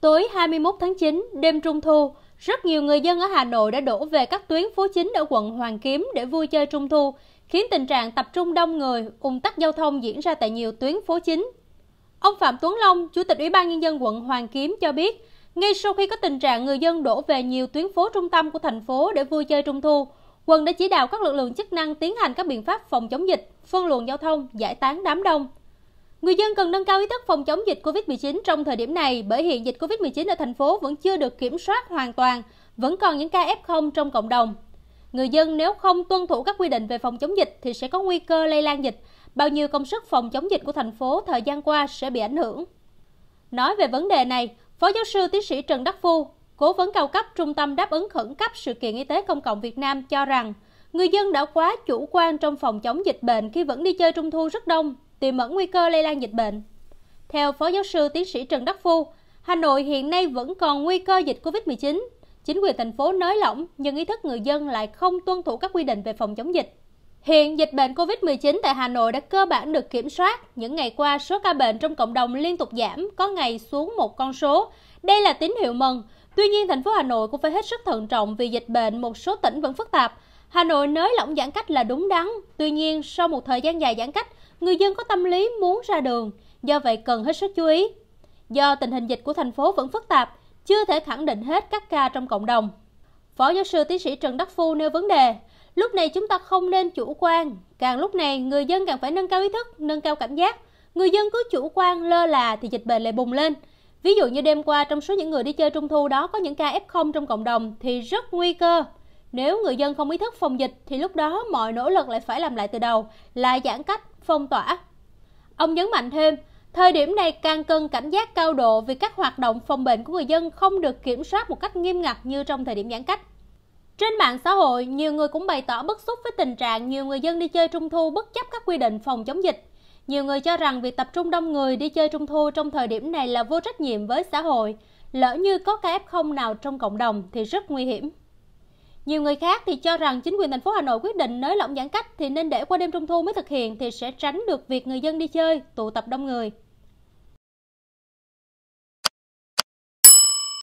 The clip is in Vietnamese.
Tối 21 tháng 9, đêm trung thu, rất nhiều người dân ở Hà Nội đã đổ về các tuyến phố chính ở quận Hoàn Kiếm để vui chơi trung thu, khiến tình trạng tập trung đông người, ùn tắc giao thông diễn ra tại nhiều tuyến phố chính. Ông Phạm Tuấn Long, Chủ tịch Ủy ban Nhân dân quận Hoàn Kiếm cho biết, ngay sau khi có tình trạng người dân đổ về nhiều tuyến phố trung tâm của thành phố để vui chơi trung thu, quận đã chỉ đạo các lực lượng chức năng tiến hành các biện pháp phòng chống dịch, phân luồng giao thông, giải tán đám đông. Người dân cần nâng cao ý thức phòng chống dịch COVID-19 trong thời điểm này bởi hiện dịch COVID-19 ở thành phố vẫn chưa được kiểm soát hoàn toàn, vẫn còn những ca F0 trong cộng đồng. Người dân nếu không tuân thủ các quy định về phòng chống dịch thì sẽ có nguy cơ lây lan dịch, bao nhiêu công sức phòng chống dịch của thành phố thời gian qua sẽ bị ảnh hưởng. Nói về vấn đề này, Phó giáo sư tiến sĩ Trần Đắc Phu, cố vấn cao cấp Trung tâm đáp ứng khẩn cấp sự kiện y tế công cộng Việt Nam cho rằng, người dân đã quá chủ quan trong phòng chống dịch bệnh khi vẫn đi chơi trung thu rất đông tiềm ẩn nguy cơ lây lan dịch bệnh. Theo Phó Giáo sư Tiến sĩ Trần Đắc Phu, Hà Nội hiện nay vẫn còn nguy cơ dịch COVID-19. Chính quyền thành phố nới lỏng nhưng ý thức người dân lại không tuân thủ các quy định về phòng chống dịch. Hiện dịch bệnh COVID-19 tại Hà Nội đã cơ bản được kiểm soát. Những ngày qua, số ca bệnh trong cộng đồng liên tục giảm, có ngày xuống một con số. Đây là tín hiệu mừng. Tuy nhiên, thành phố Hà Nội cũng phải hết sức thận trọng vì dịch bệnh một số tỉnh vẫn phức tạp. Hà Nội nới lỏng giãn cách là đúng đắn, tuy nhiên sau một thời gian dài giãn cách, người dân có tâm lý muốn ra đường, do vậy cần hết sức chú ý. Do tình hình dịch của thành phố vẫn phức tạp, chưa thể khẳng định hết các ca trong cộng đồng. Phó giáo sư tiến sĩ Trần Đắc Phu nêu vấn đề, lúc này chúng ta không nên chủ quan, càng lúc này người dân càng phải nâng cao ý thức, nâng cao cảm giác. Người dân cứ chủ quan lơ là thì dịch bệnh lại bùng lên. Ví dụ như đêm qua trong số những người đi chơi trung thu đó có những ca F0 trong cộng đồng thì rất nguy cơ. Nếu người dân không ý thức phòng dịch thì lúc đó mọi nỗ lực lại phải làm lại từ đầu, là giãn cách, phong tỏa. Ông nhấn mạnh thêm, thời điểm này càng cần cảnh giác cao độ vì các hoạt động phòng bệnh của người dân không được kiểm soát một cách nghiêm ngặt như trong thời điểm giãn cách. Trên mạng xã hội, nhiều người cũng bày tỏ bức xúc với tình trạng nhiều người dân đi chơi trung thu bất chấp các quy định phòng chống dịch. Nhiều người cho rằng việc tập trung đông người đi chơi trung thu trong thời điểm này là vô trách nhiệm với xã hội. Lỡ như có ca F0 nào trong cộng đồng thì rất nguy hiểm. Nhiều người khác thì cho rằng chính quyền thành phố Hà Nội quyết định nới lỏng giãn cách thì nên để qua đêm trung thu mới thực hiện thì sẽ tránh được việc người dân đi chơi, tụ tập đông người.